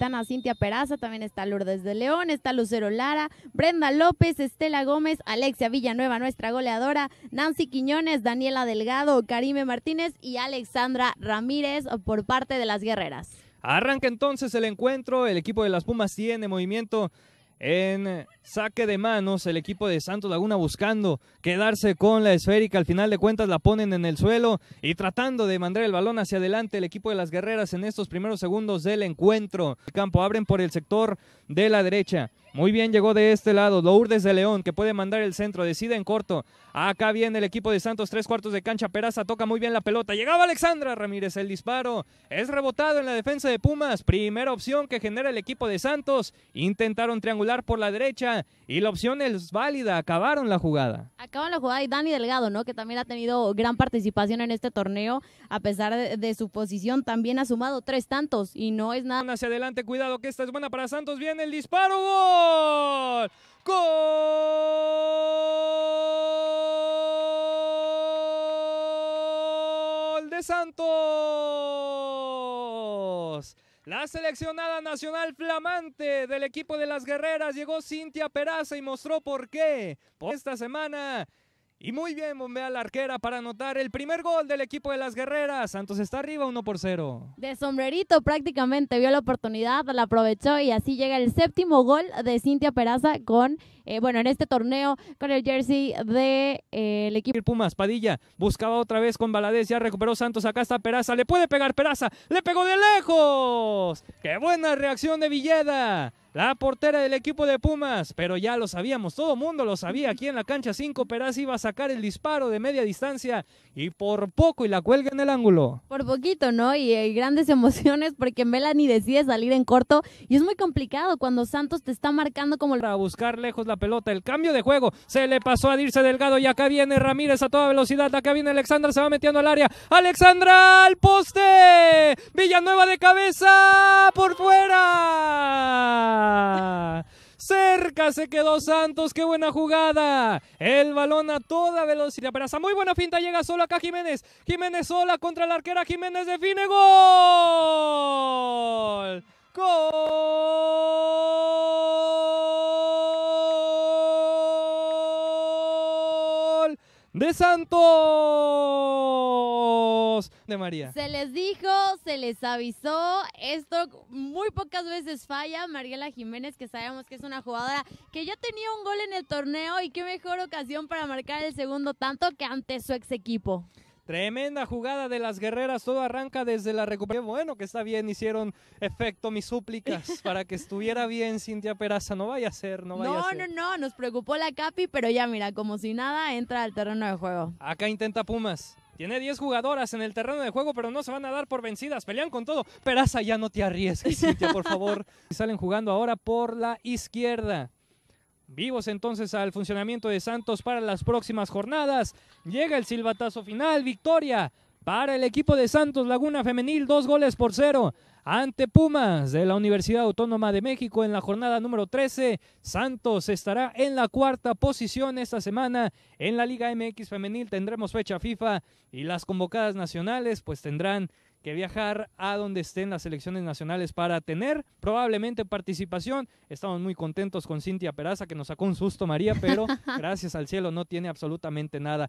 están a Cintia Peraza, también está Lourdes de León, está Lucero Lara, Brenda López, Estela Gómez, Alexia Villanueva, nuestra goleadora, Nancy Quiñones, Daniela Delgado, Karime Martínez y Alexandra Ramírez por parte de las guerreras. Arranca entonces el encuentro, el equipo de las Pumas tiene movimiento en saque de manos, el equipo de Santos Laguna buscando quedarse con la esférica. Al final de cuentas la ponen en el suelo y tratando de mandar el balón hacia adelante el equipo de las guerreras en estos primeros segundos del encuentro. El campo abren por el sector de la derecha. Muy bien, llegó de este lado. Lourdes de León, que puede mandar el centro. Decide en corto. Acá viene el equipo de Santos, tres cuartos de cancha. Peraza toca muy bien la pelota. Llegaba Alexandra Ramírez, el disparo. Es rebotado en la defensa de Pumas. Primera opción que genera el equipo de Santos. Intentaron triangular por la derecha y la opción es válida. Acabaron la jugada acaban la jugada y Dani Delgado, ¿no? Que también ha tenido gran participación en este torneo, a pesar de, su posición, también ha sumado tres tantos y no es nada. Hacia adelante, cuidado que esta es buena para Santos, viene el disparo, gol. Gol de Santos. La seleccionada nacional flamante del equipo de las guerreras llegó Cintia Peraza y mostró por qué. Por esta semana y muy bien, bombea la arquera para anotar el primer gol del equipo de las guerreras. Santos está arriba 1 por 0. De sombrerito prácticamente vio la oportunidad, la aprovechó y así llega el séptimo gol de Cintia Peraza con, eh, bueno, en este torneo con el jersey del de, eh, el equipo. Pumas, Padilla buscaba otra vez con Baladez, ya recuperó Santos, acá está Peraza, le puede pegar Peraza, le pegó de lejos. ¡Qué buena reacción de Villeda! la portera del equipo de Pumas, pero ya lo sabíamos, todo mundo lo sabía, aquí en la cancha 5 Peraz iba a sacar el disparo de media distancia y por poco y la cuelga en el ángulo. Por poquito, ¿no? Y hay eh, grandes emociones porque Melanie decide salir en corto y es muy complicado cuando Santos te está marcando como... Para buscar lejos la pelota, el cambio de juego, se le pasó a Dirce Delgado y acá viene Ramírez a toda velocidad, acá viene Alexandra, se va metiendo al área, Alexandra al poste, Villanueva de cabeza por fuera. ¡Cerca! se quedó Santos, qué buena jugada. El balón a toda velocidad. esa muy buena finta, llega solo acá Jiménez. Jiménez sola contra la arquera, Jiménez define gol. Gol de Santos. María. Se les dijo, se les avisó. Esto muy pocas veces falla. Mariela Jiménez, que sabemos que es una jugadora que ya tenía un gol en el torneo y qué mejor ocasión para marcar el segundo tanto que ante su ex equipo. Tremenda jugada de las guerreras, todo arranca desde la recuperación. Bueno, que está bien, hicieron efecto mis súplicas para que estuviera bien Cintia Peraza. No vaya a ser, no vaya a ser. No, no, no, nos preocupó la Capi, pero ya mira, como si nada, entra al terreno de juego. Acá intenta Pumas. Tiene 10 jugadoras en el terreno de juego, pero no se van a dar por vencidas. Pelean con todo. Peraza, ya no te arriesgues, Cintia, por favor. salen jugando ahora por la izquierda. Vivos entonces al funcionamiento de Santos para las próximas jornadas. Llega el silbatazo final, victoria para el equipo de Santos Laguna Femenil, dos goles por cero ante Pumas de la Universidad Autónoma de México en la jornada número 13. Santos estará en la cuarta posición esta semana en la Liga MX Femenil. Tendremos fecha FIFA y las convocadas nacionales pues tendrán que viajar a donde estén las selecciones nacionales para tener probablemente participación. Estamos muy contentos con Cintia Peraza que nos sacó un susto María, pero gracias al cielo no tiene absolutamente nada.